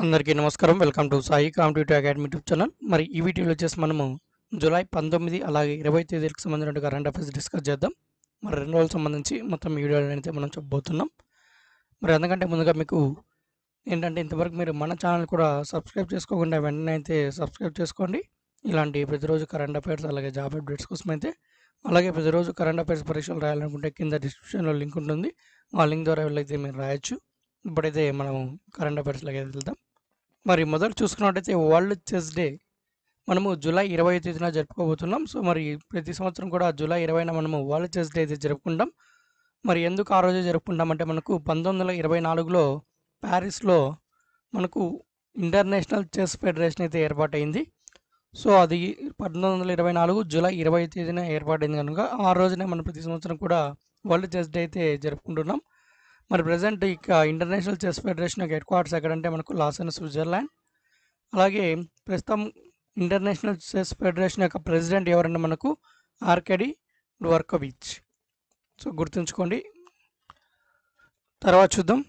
అందరికీ నమస్కారం welcome to Sai competitive academy YouTube channel మరి ఈ వీడియోలో వచ్చేసి మనము జూలై పంతొమ్మిది అలాగే ఇరవై తేదీలకు సంబంధించిన కరెంట్ అఫైర్స్ డిస్కస్ చేద్దాం మరి రెండు రోజులకు సంబంధించి మొత్తం వీడియో అయితే మనం చెప్పబోతున్నాం మరి ఎందుకంటే ముందుగా మీకు ఏంటంటే ఇంతవరకు మీరు మన ఛానల్ కూడా సబ్స్క్రైబ్ చేసుకోకుండా వెంటనే అయితే సబ్స్క్రైబ్ చేసుకోండి ఇలాంటి ప్రతిరోజు కరెంట్ అఫైర్స్ అలాగే జాబ్ అప్డేట్స్ కోసం అయితే అలాగే ప్రతిరోజు కరెంట్ అఫైర్స్ పరీక్షలు రాయాలనుకుంటే కింద డిస్క్రిప్షన్లో లింక్ ఉంటుంది ఆ లింక్ ద్వారా వెళ్ళైతే మీరు రాయొచ్చు ఇప్పుడైతే మనం కరెంట్ అఫైర్స్లోకి వెళ్తాం మరి మొదలు చూసుకున్నట్టయితే వరల్డ్ చెస్ డే మనము జూలై ఇరవై తేదీన జరుపుకోబోతున్నాం సో మరి ప్రతి సంవత్సరం కూడా జూలై ఇరవైన మనము వరల్డ్ చెస్ డే అయితే జరుపుకుంటాం మరి ఎందుకు ఆ రోజు జరుపుకుంటామంటే మనకు పంతొమ్మిది వందల ఇరవై నాలుగులో ప్యారిస్లో మనకు ఇంటర్నేషనల్ చెస్ ఫెడరేషన్ అయితే ఏర్పాటైంది సో అది పంతొమ్మిది వందల ఇరవై నాలుగు జూలై ఇరవై తేదీన ఏర్పాటైంది కనుక ఆ రోజునే మనం ప్రతి సంవత్సరం కూడా వరల్డ్ చెస్ డే అయితే జరుపుకుంటున్నాం మరి ప్రజెంట్ ఇక ఇంటర్నేషనల్ చెస్ ఫెడరేషన్ యొక్క హెడ్ క్వార్టర్స్ ఎక్కడంటే మనకు అండ్ స్విట్జర్లాండ్ అలాగే ప్రస్తుతం ఇంటర్నేషనల్ చెస్ ఫెడరేషన్ యొక్క ప్రెసిడెంట్ ఎవరంటే మనకు ఆర్కెడి డ్వర్కోవిచ్ సో గుర్తుంచుకోండి తర్వాత చూద్దాం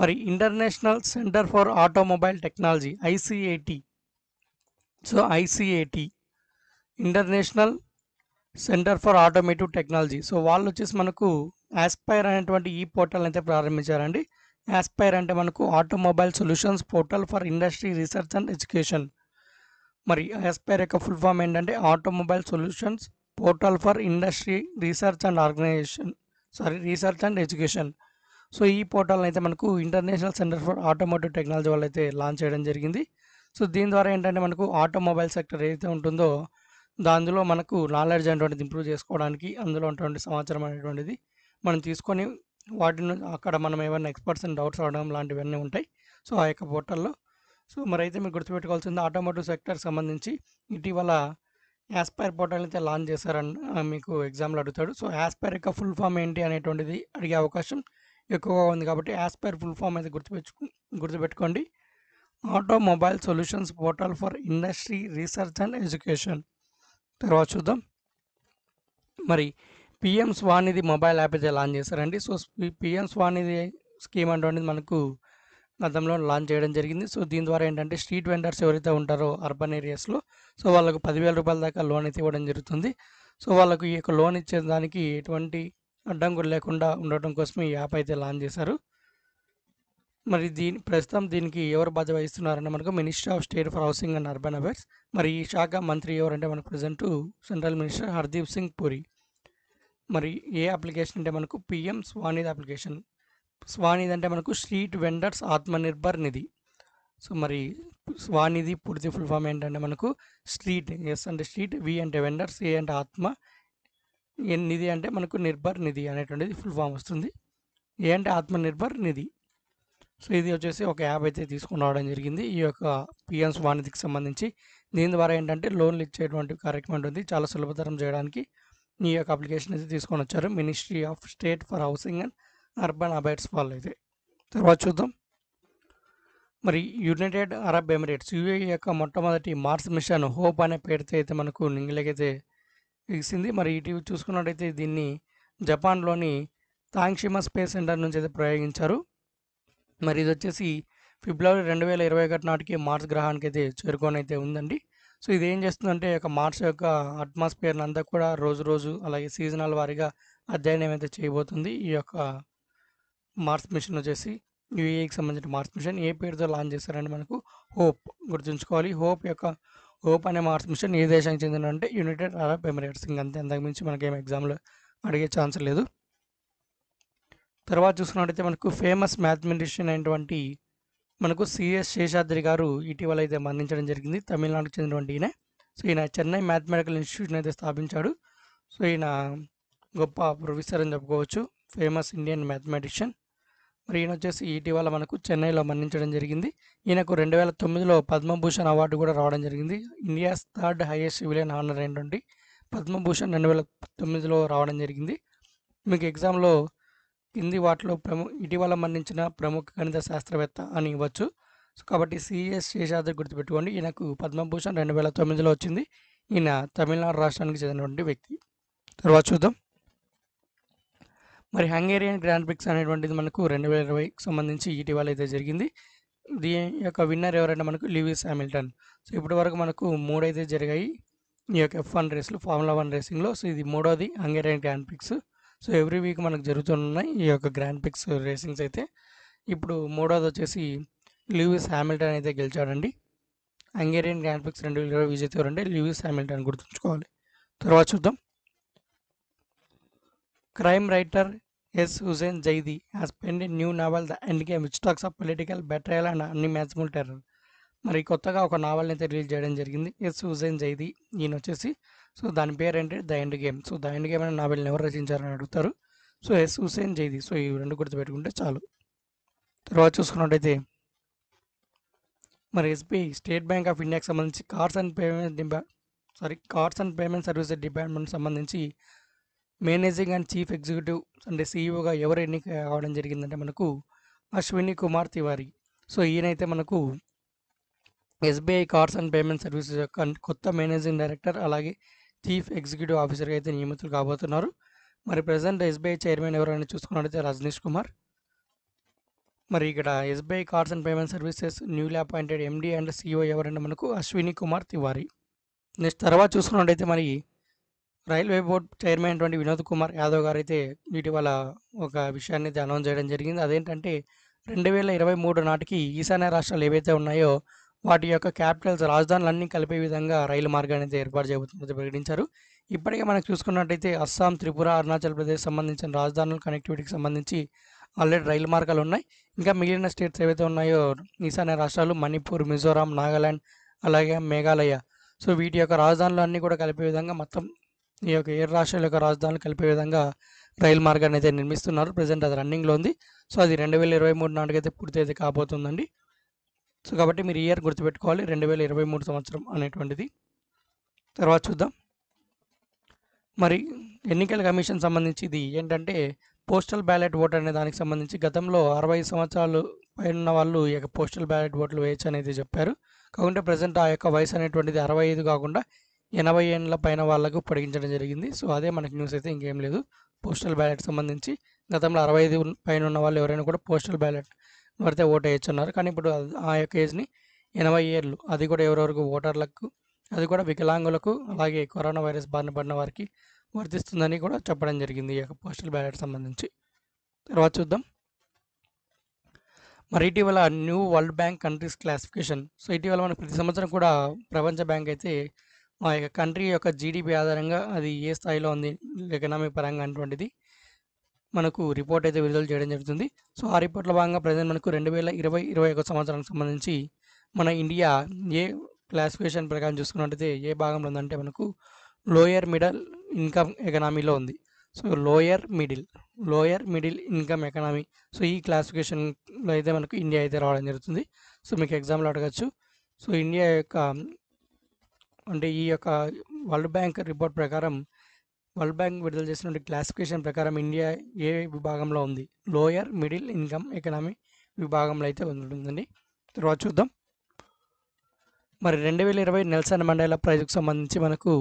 మరి international centre for automobile technology ICAT so ICAT international centre for automotive technology so వాళ్ళు వచ్చేసి మనకు యాస్పైర్ అనేటువంటి ఈ పోర్టల్ అయితే ప్రారంభించారండి యాస్పైర్ అంటే మనకు automobile solutions portal for industry research and education మరి యాస్పైర్ యొక్క ఫుల్ ఫామ్ ఏంటంటే automobile solutions portal for industry research and organisation sorry research and education so ఈ పోర్టల్ అయితే మనకు international centre for automotive technology వాళ్ళు అయితే లాంచ్ చేయడం జరిగింది సో దీని ద్వారా ఏంటంటే మనకు ఆటోమొబైల్ సెక్టర్ ఏదైతే ఉంటుందో దానిలో మనకు నాలెడ్జ్ అనేటువంటిది ఇంప్రూవ్ చేసుకోవడానికి అందులో ఉన్నటువంటి సమాచారం అనేటువంటిది మనం తీసుకొని వాటిని అక్కడ మనం ఏమైనా ఎక్స్పర్ట్స్ అండ్ డౌట్స్ రావడం లాంటివన్నీ ఉంటాయి సో ఆ యొక్క పోర్టల్లో సో మరి అయితే మీరు గుర్తుపెట్టుకోవాల్సింది ఆటోమోటివ్ సెక్టర్కి సంబంధించి ఇటీవల యాస్పైర్ పోర్టల్ అయితే లాంచ్ చేశారని మీకు ఎగ్జామ్లో అడుగుతాడు సో యాస్పైర్ యొక్క ఫుల్ ఫామ్ ఏంటి అనేటువంటిది అడిగే అవకాశం ఎక్కువగా ఉంది కాబట్టి యాస్పైర్ ఫుల్ ఫామ్ అయితే గుర్తుపెచ్చు గుర్తుపెట్టుకోండి automobile solutions portal for industry research and education తర్వాత చూద్దాం మరి పిఎం స్వానిధి మొబైల్ యాప్ అయితే లాంచ్ చేశారండి సో పిఎం స్వానిధి స్కీమ్ అనేది మనకు గతంలో లాంచ్ చేయడం జరిగింది సో దీని ద్వారా ఏంటంటే స్ట్రీట్ వెండర్స్ ఎవరైతే ఉంటారో అర్బన్ ఏరియాస్లో సో వాళ్ళకు పదివేల రూపాయల దాకా లోన్ అయితే ఇవ్వడం జరుగుతుంది సో వాళ్ళకు ఈ యొక్క లోన్ ఇచ్చేదానికి ఎటువంటి అడ్డంకులు లేకుండా ఉండటం కోసం ఈ యాప్ అయితే లాంచ్ చేశారు మరి దీని ప్రస్తుతం దీనికి ఎవరు బాధ్యత వహిస్తున్నారంటే మనకు minister of state for housing and urban affairs మరి ఈ శాఖ మంత్రి ఎవరంటే మనకు present central minister Hardeep Singh Puri మరి ఏ అప్లికేషన్ అంటే మనకు పిఎం స్వానిధి అప్లికేషన్ స్వానిధి అంటే మనకు street vendors Atmanirbhar Nidhi so మరి స్వానిధి పూర్తి ఫుల్ ఫామ్ ఏంటంటే మనకు స్ట్రీట్ ఎస్ అంటే స్ట్రీట్ వి అంటే వెండర్స్ ఏ అంటే ఆత్మ నిధి అంటే మనకు నిర్భర్ నిధి అనేటువంటిది ఫుల్ ఫామ్ వస్తుంది ఏ అంటే ఆత్మనిర్భర్ నిధి సో ఇది వచ్చేసి ఒక యాప్ అయితే తీసుకుని రావడం జరిగింది ఈ యొక్క పిఎం స్వానిధికి సంబంధించి దీని ద్వారా ఏంటంటే లోన్లు ఇచ్చేటువంటి కార్యక్రమం ఉంది చాలా సులభతరం చేయడానికి నీ యొక్క అప్లికేషన్ అయితే తీసుకొని వచ్చారు ministry of state for housing and urban affairs వాళ్ళు అయితే తర్వాత చూద్దాం మరి యునైటెడ్ అరబ్ ఎమిరేట్స్ యూఏ యొక్క మొట్టమొదటి మార్స్ మిషన్ హోప్ అనే పేరుతో అయితే మనకు నింగిలకైతే ఇచ్చింది మరి ఇటీవల చూసుకున్నట్టయితే దీన్ని జపాన్లోని తాంక్షిమా స్పేస్ సెంటర్ నుంచి అయితే ప్రయోగించారు మరి ఇది వచ్చేసి ఫిబ్రవరి రెండు వేల ఇరవై ఒకటి నాటికి మార్స్ గ్రహానికి అయితే చేరుకొని అయితే ఉందండి సో ఇది ఏం చేస్తుందంటే యొక్క మార్స్ యొక్క అట్మాస్ఫియర్ని అంతా కూడా రోజు రోజు అలాగే సీజనల్ వారీగా అధ్యయనం అయితే చేయబోతుంది ఈ యొక్క మార్స్ మిషన్ వచ్చేసి యూఏకి సంబంధించిన మార్స్ మిషన్ ఏ పేరుతో లాంచ్ చేశారంటే మనకు హోప్ గుర్తుంచుకోవాలి హోప్ యొక్క హోప్ అనే మార్స్ మిషన్ ఏ దేశానికి చెందిన అంటే యునైటెడ్ అరబ్ ఎమిరేట్స్ ఇంకంతే అంతకుమించి ఏం ఎగ్జామ్లో అడిగే ఛాన్స్ లేదు తర్వాత చూసుకున్నట్టయితే మనకు ఫేమస్ మ్యాథమెటిషియన్ అయినటువంటి మనకు సిఎస్ శేషాద్రి గారు ఇటీవల అయితే మరణించడం జరిగింది తమిళనాడుకు చెందినటువంటి ఈయన సో ఈయన చెన్నై మ్యాథమెటికల్ ఇన్స్టిట్యూట్ని అయితే స్థాపించాడు సో ఈయన గొప్ప ప్రొఫెసర్ అని చెప్పుకోవచ్చు ఫేమస్ ఇండియన్ మ్యాథమెటిషియన్ మరి ఈయన వచ్చేసి ఇటీవల మనకు చెన్నైలో మరణించడం జరిగింది ఈయనకు రెండు వేల తొమ్మిదిలో పద్మభూషణ్ అవార్డు కూడా రావడం జరిగింది India's third highest civilian honour ఏంటంటే పద్మభూషణ్ రెండు వేల తొమ్మిదిలో రావడం జరిగింది మీకు ఎగ్జామ్లో కింది వాటిలో ప్రము ఇటీవల మరణించిన ప్రముఖ గణిత శాస్త్రవేత్త అని ఇవ్వచ్చు సో కాబట్టి సిఎస్ శేషాద్రి గుర్తుపెట్టుకోండి ఈయనకు పద్మభూషణ్ రెండు వేల తొమ్మిదిలో వచ్చింది ఈయన తమిళనాడు రాష్ట్రానికి చెందినటువంటి వ్యక్తి తర్వాత చూద్దాం మరి హంగేరియన్ గ్రాండ్ ప్రిక్స్ అనేటువంటిది మనకు రెండు వేల ఇరవైకి సంబంధించి ఇటీవల అయితే జరిగింది దీని యొక్క విన్నర్ ఎవరంటే మనకు లివిస్ హామిల్టన్ సో ఇప్పటి వరకు మనకు మూడైతే జరిగాయి ఈ యొక్క ఎఫ్ వన్ రేసులు ఫార్ములా వన్ రేసింగ్లో సో ఇది మూడోది Hungarian grand prix so every week మనకు జరుగుతున్నాయి ఈ యొక్క గ్రాండ్ పిక్స్ రేసింగ్స్ అయితే ఇప్పుడు మూడోది వచ్చేసి లూయిస్ హ్యామిల్టన్ అయితే గెలిచాడండి హంగేరియన్ గ్రాండ్ పిక్స్ రెండు వేల ఇరవై విజేత ఎవరంటే లూయిస్ హ్యామిల్టన్ గుర్తుంచుకోవాలి తర్వాత చూద్దాం crime writer S Hussain Zaidi has penned new novel the end game which talks of political better and అన్ని మ్యాచ్ముల్ టెర్రర్ మరి కొత్తగా ఒక నావల్ని అయితే రిలీజ్ చేయడం జరిగింది ఎస్ హుజైన్ జైది ఈయన వచ్చేసి సో దాని పేరు ఏంటి the end game so the end game అనే నావెల్ని ఎవరు రచించారని అడుగుతారు so S Hussain Zaidi so ఈ రెండు గుర్తుపెట్టుకుంటే చాలు తర్వాత చూసుకున్నట్టయితే మరి ఎస్బీఐ స్టేట్ బ్యాంక్ ఆఫ్ ఇండియాకి సంబంధించి కార్స్ అండ్ పేమెంట్ డిపా sorry cards and payment services department సంబంధించి మేనేజింగ్ అండ్ చీఫ్ ఎగ్జిక్యూటివ్ అంటే సీఈఓగా ఎవరు ఎన్నిక కావడం జరిగిందంటే మనకు అశ్విని కుమార్ తివారి సో ఈయనైతే మనకు SBI cards and payment services యొక్క కొత్త మేనేజింగ్ డైరెక్టర్ అలాగే చీఫ్ ఎగ్జిక్యూటివ్ ఆఫీసర్గా అయితే నియమితులు కాబోతున్నారు మరి ప్రజెంట్ ఎస్బీఐ చైర్మన్ ఎవరైనా చూసుకున్నట్టయితే రజనీష్ కుమార్ మరి ఇక్కడ SBI cards and payment services newly appointed MD and CEO ఎవరైనా మనకు అశ్విని కుమార్ తివారీ నెక్స్ట్ తర్వాత చూసుకున్నట్టయితే మరి రైల్వే బోర్డ్ చైర్మన్ అయినటువంటి వినోద్ కుమార్ యాదవ్ గారు అయితే ఇటీవల ఒక విషయాన్ని అయితే అనౌన్స్ చేయడం జరిగింది అదేంటంటే రెండు వేల ఇరవై మూడు నాటికి ఈశాన్య రాష్ట్రాలు ఏవైతే ఉన్నాయో వాటి యొక్క క్యాపిటల్స్ రాజధానులన్నీ కలిపే విధంగా రైలు మార్గాన్ని అయితే ఏర్పాటు చేయబోతున్నది ప్రకటించారు ఇప్పటికే మనకు చూసుకున్నట్టయితే అస్సాం త్రిపుర అరుణాచల్ ప్రదేశ్ సంబంధించిన రాజధానుల కనెక్టివిటీకి సంబంధించి ఆల్రెడీ రైలు మార్గాలు ఉన్నాయి ఇంకా మిగిలిన స్టేట్స్ ఏవైతే ఉన్నాయో ఈశాన్య రాష్ట్రాలు మణిపూర్ మిజోరాం నాగాల్యాండ్ అలాగే మేఘాలయ సో వీటి యొక్క రాజధానులు అన్నీ కూడా కలిపే విధంగా మొత్తం ఈ యొక్క ఏ రాష్ట్రాల యొక్క రాజధానులు కలిపే విధంగా రైలు మార్గాన్ని అయితే నిర్మిస్తున్నారు ప్రజెంట్ అది రన్నింగ్లో ఉంది సో అది రెండు వేల ఇరవై మూడు నాటికైతే పూర్తి అయితే కాబోతుందండి సో కాబట్టి మీరు ఇయర్ గుర్తుపెట్టుకోవాలి రెండు వేల ఇరవై మూడు సంవత్సరం అనేటువంటిది తర్వాత చూద్దాం మరి ఎన్నికల కమిషన్ సంబంధించి ఇది ఏంటంటే పోస్టల్ బ్యాలెట్ ఓట్ అనే దానికి సంబంధించి గతంలో అరవై సంవత్సరాలు పైన వాళ్ళు ఈ యొక్క పోస్టల్ బ్యాలెట్ ఓట్లు వేయచ్చు అనేది చెప్పారు కాకుంటే ప్రజెంట్ ఆ యొక్క వయసు అనేటువంటిది అరవై ఐదు కాకుండా ఎనభై ఏళ్ళ పైన వాళ్ళకు పొడిగించడం జరిగింది సో అదే మనకి న్యూస్ అయితే ఇంకేం లేదు పోస్టల్ బ్యాలెట్ సంబంధించి గతంలో అరవై ఐదు పైన ఉన్న వాళ్ళు ఎవరైనా కూడా పోస్టల్ బ్యాలెట్ పడితే ఓటు వేయొచ్చున్నారు కానీ ఇప్పుడు ఆ యొక్క ఏజ్ని ఎనభై ఏళ్ళు అది కూడా ఎవరెవరికి ఓటర్లకు అది కూడా వికలాంగులకు అలాగే కరోనా వైరస్ బారిన పడిన వారికి వర్తిస్తుందని కూడా చెప్పడం జరిగింది ఈ యొక్క పోస్టల్ బ్యాలెట్ సంబంధించి తర్వాత చూద్దాం మరి ఇటీవల new world bank countries classification so ఇటీవల మనకు ప్రతి సంవత్సరం కూడా ప్రపంచ బ్యాంక్ అయితే మా యొక్క కంట్రీ యొక్క జీడిపి ఆధారంగా అది ఏ స్థాయిలో ఉంది ఎకనామిక్ పరంగా అటువంటిది మనకు రిపోర్ట్ అయితే విడుదల చేయడం జరుగుతుంది సో ఆ రిపోర్ట్లో భాగంగా ప్రజెంట్ మనకు రెండు వేల ఇరవై ఇరవై ఒక సంవత్సరానికి సంబంధించి మన ఇండియా ఏ క్లాసిఫికేషన్ ప్రకారం చూసుకున్నట్టయితే ఏ భాగంలో ఉందంటే మనకు లోయర్ మిడిల్ ఇన్కమ్ ఎకనామీలో ఉంది so lower middle lower middle income economy so ఈ క్లాసిఫికేషన్లో అయితే మనకు ఇండియా అయితే రావడం జరుగుతుంది సో మీకు ఎగ్జాంపుల్ అడగచ్చు సో ఇండియా యొక్క అంటే ఈ యొక్క వరల్డ్ బ్యాంక్ రిపోర్ట్ ప్రకారం వరల్డ్ బ్యాంక్ విడుదల చేసినటువంటి క్లాసిఫికేషన్ ప్రకారం ఇండియా ఏ విభాగంలో ఉంది లోయర్ మిడిల్ ఇన్కమ్ ఎకనామీ విభాగంలో అయితే ఉంటుందండి తర్వాత చూద్దాం మరి రెండు వేల ఇరవై నెల్సన్ మండల ప్రైజ్కు సంబంధించి మనకు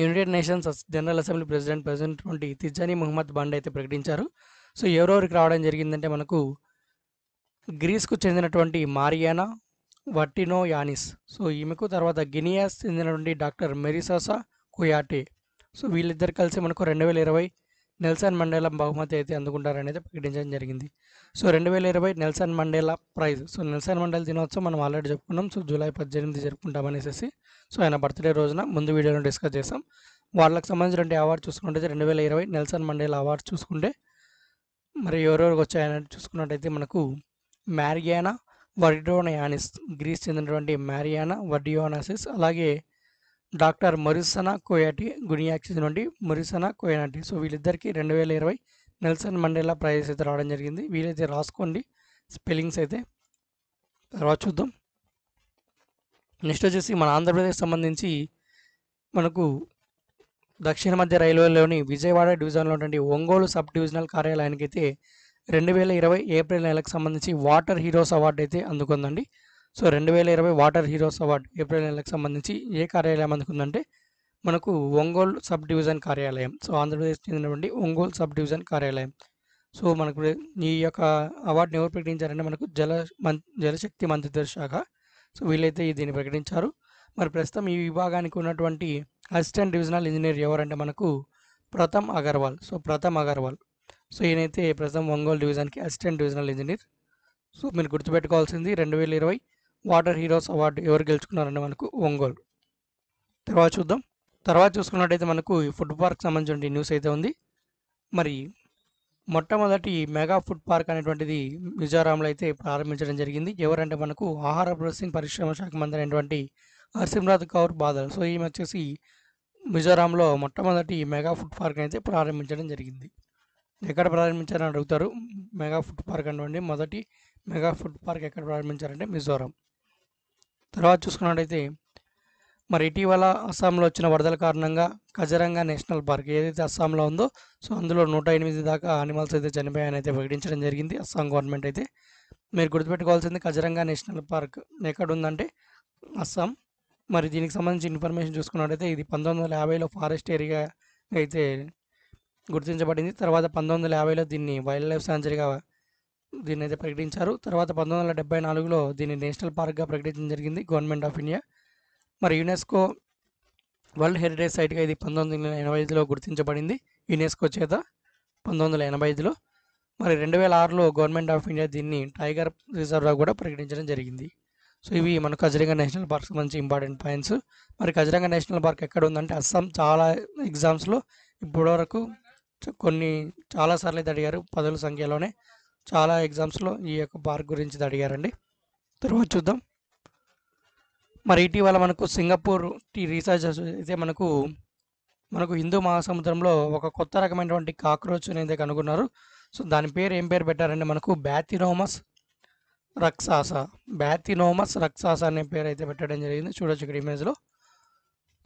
United Nations General Assembly president president వంటి తిజానీ మహమ్మద్ బండ్ అయితే ప్రకటించారు సో ఎవరెవరికి రావడం జరిగిందంటే మనకు గ్రీస్కు చెందినటువంటి మారియానా వట్టినో యానిస్ సో ఈమెకు తర్వాత గినియాస్ చెందినటువంటి డాక్టర్ మెరిసాసా కుయాటే సో వీళ్ళిద్దరు కలిసి మనకు రెండు వేల ఇరవై నెల్సన్ మండేలా బహుమతి అయితే అందుకుంటారనేది ప్రకటించడం జరిగింది సో రెండు వేల ఇరవై Nelson Mandela prize so Nelson Mandela దినోత్సవం మనం ఆల్రెడీ చెప్పుకున్నాం సో జూలై పద్దెనిమిది జరుపుకుంటామనేసి సో ఆయన బర్త్డే రోజున ముందు వీడియోలో డిస్కస్ చేసాం వాళ్ళకి సంబంధించిన అవార్డు చూసుకుంటే రెండు వేల ఇరవై నెల్సన్ మండేలా అవార్డు చూసుకుంటే మరి ఎవరెవరికి వచ్చాయని చూసుకున్నట్టయితే మనకు మ్యారియానా వర్డోనయానిస్ గ్రీస్ చెందినటువంటి మ్యారియానా వర్డియోనాసిస్ అలాగే డాక్టర్ మొరిసనా కోయాటి గునియాక్సిస్ నుండి మరుసన కోయనాటి సో వీళ్ళిద్దరికీ రెండు వేల ఇరవై నెల్సన్ మండేలా ప్రైజెస్ అయితే రావడం జరిగింది వీలైతే రాసుకోండి స్పెల్లింగ్స్ అయితే తర్వాత చూద్దాం నెక్స్ట్ వచ్చేసి మన ఆంధ్రప్రదేశ్ సంబంధించి మనకు దక్షిణ మధ్య రైల్వేలోని విజయవాడ డివిజన్లో ఉన్నటువంటి ఒంగోలు సబ్ డివిజనల్ కార్యాలయానికి అయితే రెండు వేల ఇరవై ఏప్రిల్ నెలకు సంబంధించి వాటర్ హీరోస్ అవార్డు అయితే అందుకుందండి సో రెండు వేల ఇరవై వాటర్ హీరోస్ అవార్డు ఏప్రిల్ నెలకు సంబంధించి ఏ కార్యాలయం అందుకుందంటే మనకు ఒంగోలు సబ్ డివిజన్ కార్యాలయం సో ఆంధ్రప్రదేశ్ చెందినటువంటి ఒంగోలు సబ్ డివిజన్ కార్యాలయం సో మనకు ఈ యొక్క అవార్డుని ఎవరు ప్రకటించారంటే మనకు జల మం జలశక్తి మంత్రిత్వ శాఖ సో వీళ్ళైతే దీన్ని ప్రకటించారు మరి ప్రస్తుతం ఈ విభాగానికి ఉన్నటువంటి అసిస్టెంట్ డివిజనల్ ఇంజనీర్ ఎవరంటే మనకు ప్రథమ్ అగర్వాల్ సో ప్రథమ్ అగర్వాల్ సో ఈయనైతే ప్రస్తుతం ఒంగోలు డివిజన్కి అసిస్టెంట్ డివిజనల్ ఇంజనీర్ సో మీరు గుర్తుపెట్టుకోవాల్సింది రెండు వేల ఇరవై వాటర్ హీరోస్ అవార్డు ఎవరు గెలుచుకున్నారంటే మనకు ఒంగోలు తర్వాత చూద్దాం తర్వాత చూసుకున్నట్టయితే మనకు ఫుడ్ పార్క్ సంబంధించిన న్యూస్ అయితే ఉంది మరి మొట్టమొదటి మెగా ఫుడ్ పార్క్ అనేటువంటిది మిజోరాంలో అయితే ప్రారంభించడం జరిగింది ఎవరంటే మనకు ఆహార ప్రాసెసింగ్ పరిశ్రమ శాఖ మంత్రి అయినటువంటి హర్సిమ్రాత్ కౌర్ బాదల్ సో ఈమె వచ్చేసి మిజోరాంలో మొట్టమొదటి మెగా ఫుడ్ పార్క్ అయితే ప్రారంభించడం జరిగింది ఎక్కడ ప్రారంభించారని అడుగుతారు మెగా ఫుడ్ పార్క్ అనేటువంటి మొదటి మెగా ఫుడ్ పార్క్ ఎక్కడ ప్రారంభించారంటే మిజోరాం తర్వాత చూసుకున్నట్టయితే మరి ఇటీవల అస్సాంలో వచ్చిన వరదల కారణంగా కజరంగా నేషనల్ పార్క్ ఏదైతే అస్సాంలో ఉందో సో అందులో నూట ఎనిమిది దాకా అనిమల్స్ అయితే చనిపోయాయని అయితే ప్రకటించడం జరిగింది అస్సాం గవర్నమెంట్ అయితే మీరు గుర్తుపెట్టుకోవాల్సింది కజరంగా నేషనల్ పార్క్ ఎక్కడ ఉందంటే అస్సాం మరి దీనికి సంబంధించి ఇన్ఫర్మేషన్ చూసుకున్నట్టయితే ఇది పంతొమ్మిది వందల యాభైలో ఫారెస్ట్ ఏరియా అయితే గుర్తించబడింది తర్వాత పంతొమ్మిది వందల యాభైలో దీన్ని వైల్డ్ లైఫ్ సాంచరీగా దీన్ని అయితే ప్రకటించారు తర్వాత పంతొమ్మిది వందల డెబ్బై నాలుగులో దీన్ని నేషనల్ పార్క్గా ప్రకటించడం జరిగింది గవర్నమెంట్ ఆఫ్ ఇండియా మరి యునెస్కో వరల్డ్ హెరిటేజ్ సైట్గా ఇది పంతొమ్మిది వందల ఎనభై ఐదులో గుర్తించబడింది యునెస్కో చేత పంతొమ్మిది వందల ఎనభై ఐదులో మరి రెండు వేల ఆరులో గవర్నమెంట్ ఆఫ్ ఇండియా దీన్ని టైగర్ రిజర్వ్గా కూడా ప్రకటించడం జరిగింది సో ఇవి మన కజరంగ నేషనల్ పార్క్ మంచి ఇంపార్టెంట్ పాయింట్స్ మరి కజరంగ నేషనల్ పార్క్ ఎక్కడ ఉందంటే అస్సాం చాలా ఎగ్జామ్స్లో ఇప్పటివరకు కొన్ని చాలాసార్లు అయితే అడిగారు పదవుల సంఖ్యలోనే చాలా ఎగ్జామ్స్లో ఈ యొక్క పార్క్ గురించి అడిగారండి తర్వాత చూద్దాం మరి ఇటీవల మనకు సింగపూర్ టీ రీసెర్చ్ అయితే మనకు మనకు హిందూ మహాసముద్రంలో ఒక కొత్త రకమైనటువంటి కాక్రోచ్ అనేది కనుగొన్నారు సో దాని పేరు ఏం పేరు పెట్టారంటే మనకు బ్యాథినోమస్ రక్సాస బ్యాథినోమస్ రక్సాస అనే పేరు అయితే పెట్టడం జరిగింది చూడొచ్చు ఇక్కడ ఇమేజ్లో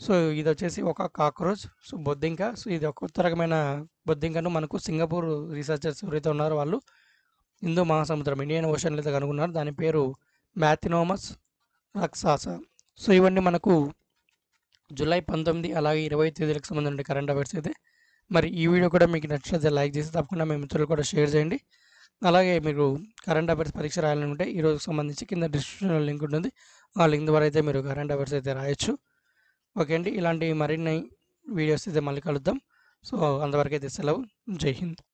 సో ఇది వచ్చేసి ఒక కాక్రోచ్ సో బొద్దింక సో ఇది ఒక కొత్త రకమైన బొద్దింకను మనకు సింగపూర్ రీసెర్చర్స్ ఎవరైతే ఉన్నారో వాళ్ళు హిందూ మహాసముద్రం ఇండియన్ ఓషన్ అయితే కనుగొన్నారు దాని పేరు మ్యాథినోమస్ రక్సాస సో ఇవన్నీ మనకు జూలై పంతొమ్మిది అలాగే ఇరవై తేదీలకు సంబంధించిన కరెంట్ అఫైర్స్ అయితే మరి ఈ వీడియో కూడా మీకు నచ్చినట్లయితే లైక్ చేసి తప్పకుండా మీ మిత్రులు కూడా షేర్ చేయండి అలాగే మీరు కరెంట్ అఫైర్స్ పరీక్ష రాయాలనుకుంటే ఈ రోజుకి సంబంధించి కింద డిస్క్రిప్షన్లో లింక్ ఉంటుంది ఆ లింక్ ద్వారా అయితే మీరు కరెంట్ అఫైర్స్ అయితే రాయొచ్చు ఓకే అండి ఇలాంటి మరిన్ని వీడియోస్ అయితే మళ్ళీ కలుద్దాం సో అంతవరకు అయితే సెలవు జై హింద్